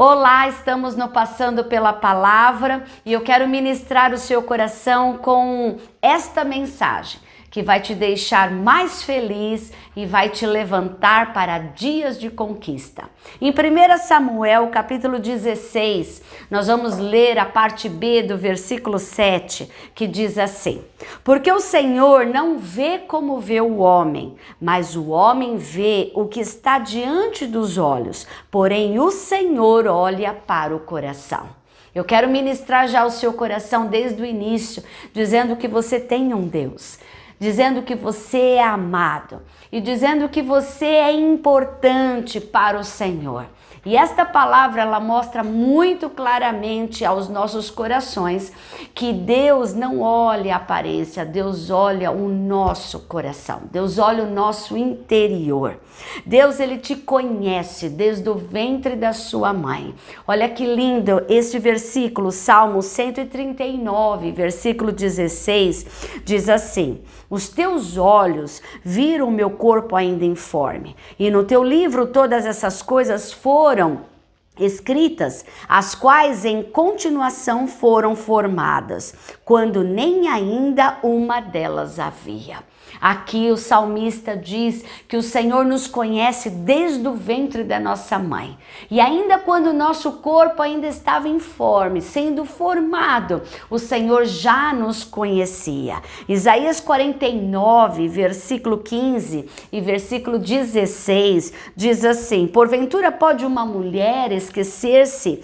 Olá, estamos no Passando pela Palavra e eu quero ministrar o seu coração com esta mensagem que vai te deixar mais feliz e vai te levantar para dias de conquista. Em 1 Samuel, capítulo 16, nós vamos ler a parte B do versículo 7, que diz assim: Porque o Senhor não vê como vê o homem, mas o homem vê o que está diante dos olhos, porém o Senhor olha para o coração. Eu quero ministrar já o seu coração desde o início, dizendo que você tem um Deus dizendo que você é amado e dizendo que você é importante para o Senhor. E esta palavra ela mostra muito claramente aos nossos corações que Deus não olha a aparência, Deus olha o nosso coração, Deus olha o nosso interior. Deus ele te conhece desde o ventre da sua mãe. Olha que lindo este versículo, Salmo 139, versículo 16, diz assim: Os teus olhos viram o meu corpo ainda informe, e no teu livro todas essas coisas foram escritas, as quais em continuação foram formadas, quando nem ainda uma delas havia. Aqui o salmista diz que o Senhor nos conhece desde o ventre da nossa mãe. E ainda quando o nosso corpo ainda estava informe, sendo formado, o Senhor já nos conhecia. Isaías 49, versículo 15 e versículo 16 diz assim: Porventura pode uma mulher esquecer-se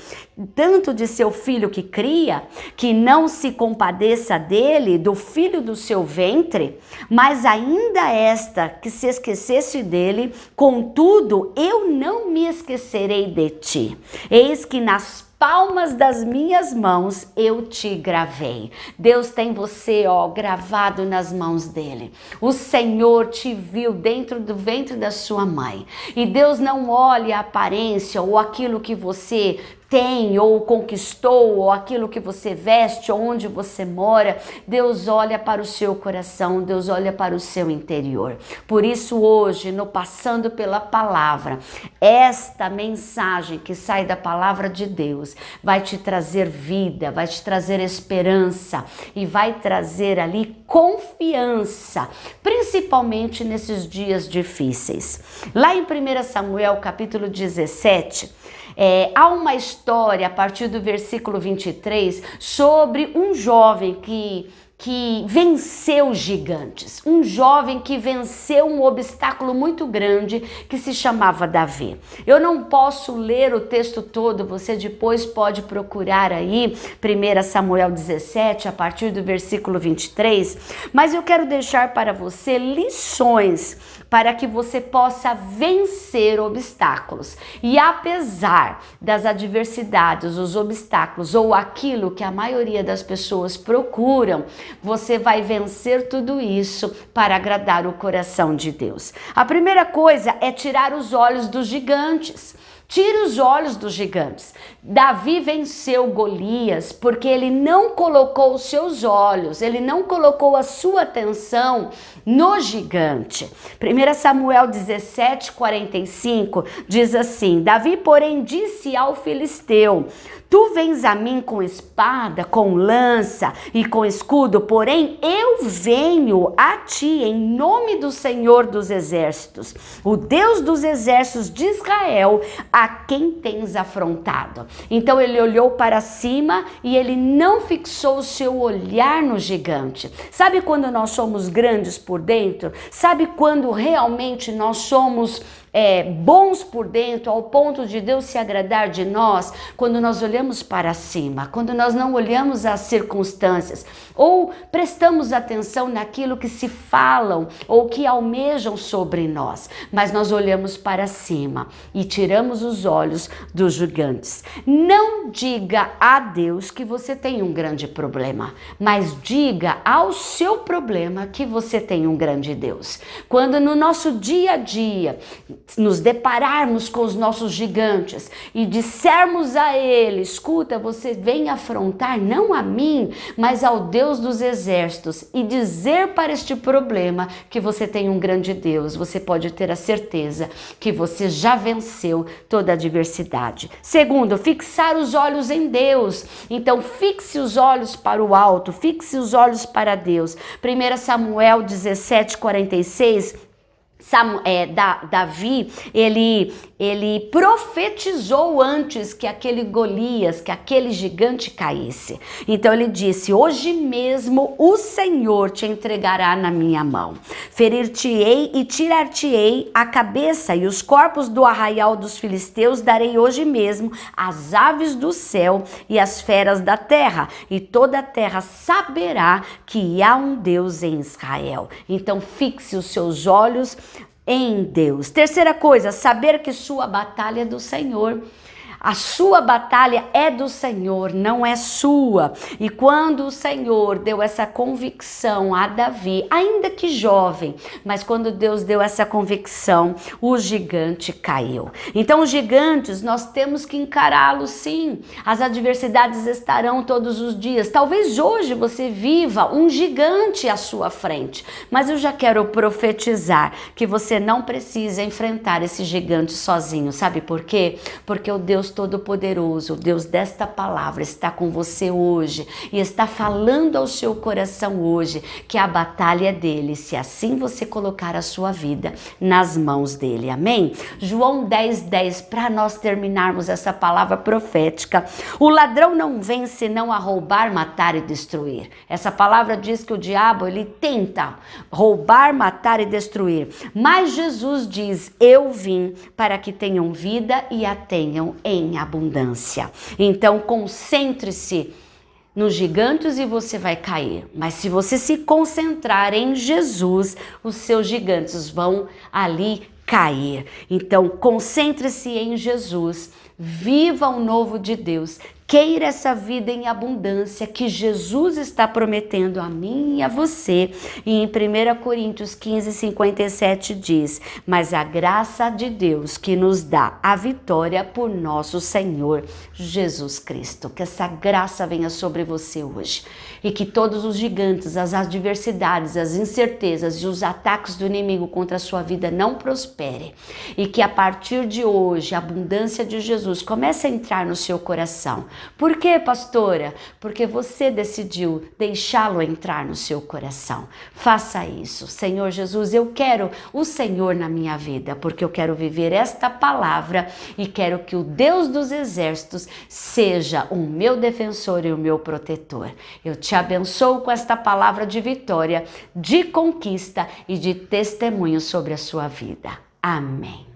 tanto de seu filho que cria, que não se compadeça dele, do filho do seu ventre, mas ainda esta que se esquecesse dele, contudo eu não me esquecerei de ti. Eis que nas palmas das minhas mãos eu te gravei. Deus tem você, ó, gravado nas mãos dele. O Senhor te viu dentro do ventre da sua mãe. E Deus não olha a aparência ou aquilo que você tem ou conquistou, ou aquilo que você veste, onde você mora, Deus olha para o seu coração, Deus olha para o seu interior. Por isso, hoje, no Passando pela Palavra, esta mensagem que sai da palavra de Deus vai te trazer vida, vai te trazer esperança e vai trazer ali confiança, principalmente nesses dias difíceis. Lá em 1 Samuel, capítulo 17, é, há uma história história a partir do versículo 23 sobre um jovem que que venceu gigantes, um jovem que venceu um obstáculo muito grande que se chamava Davi. Eu não posso ler o texto todo, você depois pode procurar aí 1 Samuel 17, a partir do versículo 23, mas eu quero deixar para você lições para que você possa vencer obstáculos. E apesar das adversidades, os obstáculos ou aquilo que a maioria das pessoas procuram, você vai vencer tudo isso para agradar o coração de Deus. A primeira coisa é tirar os olhos dos gigantes. Tire os olhos dos gigantes. Davi venceu Golias porque ele não colocou os seus olhos, ele não colocou a sua atenção no gigante. 1 Samuel 17, 45 diz assim: Davi, porém, disse ao filisteu: Tu vens a mim com espada, com lança e com escudo, porém eu venho a ti em nome do Senhor dos Exércitos, o Deus dos Exércitos de Israel, a quem tens afrontado. Então ele olhou para cima e ele não fixou o seu olhar no gigante. Sabe quando nós somos grandes por dentro? Sabe quando realmente nós somos é, bons por dentro, ao ponto de Deus se agradar de nós, quando nós olhamos para cima, quando nós não olhamos as circunstâncias, ou prestamos atenção naquilo que se falam ou que almejam sobre nós, mas nós olhamos para cima e tiramos os olhos dos gigantes. Não diga a Deus que você tem um grande problema, mas diga ao seu problema que você tem um grande Deus. Quando no nosso dia a dia nos depararmos com os nossos gigantes e dissermos a ele: escuta, você vem afrontar não a mim, mas ao Deus dos exércitos, e dizer para este problema que você tem um grande Deus, você pode ter a certeza que você já venceu toda a adversidade. Segundo, fixar os olhos em Deus. Então, fixe os olhos para o alto, fixe os olhos para Deus. 1 Samuel 17, 46 é, da, Davi, ele, ele profetizou antes que aquele Golias, que aquele gigante caísse. Então ele disse: Hoje mesmo o Senhor te entregará na minha mão. Ferir-te-ei e tirar-te-ei a cabeça e os corpos do arraial dos filisteus darei hoje mesmo às aves do céu e às feras da terra, e toda a terra saberá que há um Deus em Israel. Então fixe os seus olhos em Deus. Terceira coisa, saber que sua batalha é do Senhor. A sua batalha é do Senhor, não é sua. E quando o Senhor deu essa convicção a Davi, ainda que jovem, mas quando Deus deu essa convicção, o gigante caiu. Então, os gigantes, nós temos que encará-los sim. As adversidades estarão todos os dias. Talvez hoje você viva um gigante à sua frente, mas eu já quero profetizar que você não precisa enfrentar esse gigante sozinho. Sabe por quê? Porque o Deus Deus Todo-Poderoso, o Deus desta palavra, está com você hoje e está falando ao seu coração hoje que a batalha é dele, se assim você colocar a sua vida nas mãos dele. Amém? João 10, 10, para nós terminarmos essa palavra profética. O ladrão não vem senão a roubar, matar e destruir. Essa palavra diz que o diabo ele tenta roubar, matar e destruir. Mas Jesus diz: Eu vim para que tenham vida e a tenham em tem abundância. Então concentre-se nos gigantes e você vai cair, mas se você se concentrar em Jesus, os seus gigantes vão ali cair. Então concentre-se em Jesus. Viva o novo de Deus, Queira essa vida em abundância que Jesus está prometendo a mim e a você. E em 1 Coríntios 15, 57 diz: Mas a graça de Deus que nos dá a vitória por nosso Senhor Jesus Cristo. Que essa graça venha sobre você hoje e que todos os gigantes, as adversidades, as incertezas e os ataques do inimigo contra a sua vida não prosperem. E que a partir de hoje a abundância de Jesus comece a entrar no seu coração por quê, pastora? Porque você decidiu deixá-lo entrar no seu coração. Faça isso. Senhor Jesus, eu quero o Senhor na minha vida, porque eu quero viver esta palavra e quero que o Deus dos exércitos seja o meu defensor e o meu protetor. Eu te abençoo com esta palavra de vitória, de conquista e de testemunho sobre a sua vida. Amém.